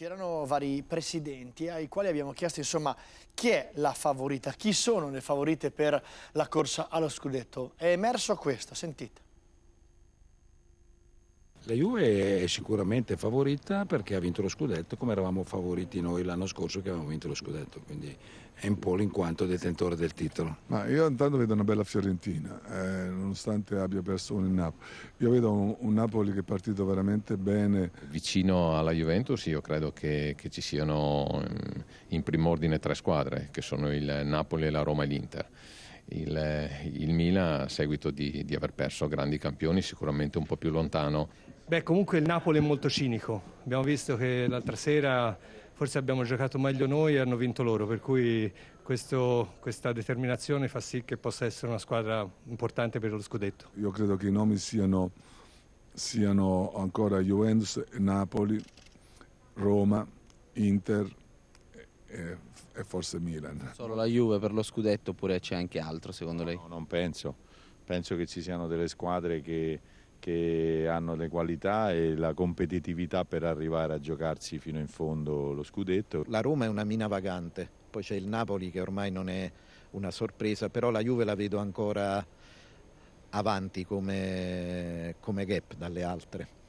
C'erano vari presidenti ai quali abbiamo chiesto insomma chi è la favorita, chi sono le favorite per la corsa allo scudetto. È emerso questo, sentite. La Juve è sicuramente favorita perché ha vinto lo scudetto come eravamo favoriti noi l'anno scorso che avevamo vinto lo scudetto, quindi è in polo in quanto detentore del titolo. Ma io intanto vedo una bella Fiorentina, eh, nonostante abbia perso un Napoli. Io vedo un, un, Napoli che è partito veramente bene. Vicino alla Juventus io credo che, che ci siano mm, in primo ordine tre squadre, che sono il Napoli, la Roma e l'Inter. Il, il Milan, a seguito di, di aver perso grandi campioni, sicuramente un po' più lontano Beh, comunque il Napoli è molto cinico. Abbiamo visto che l'altra sera forse abbiamo giocato meglio noi e hanno vinto loro, per cui questo, questa determinazione fa sì che possa essere una squadra importante per lo scudetto. Io credo che i nomi siano, siano ancora Juventus, Napoli, Roma, Inter e, e, forse Milan. Solo la Juve per lo scudetto oppure c'è anche altro secondo no, lei? No, non penso. Penso che ci siano delle squadre che che hanno le qualità e la competitività per arrivare a giocarsi fino in fondo lo scudetto. La Roma è una mina vagante, poi c'è il Napoli che ormai non è una sorpresa, però la Juve la vedo ancora avanti come, come gap dalle altre.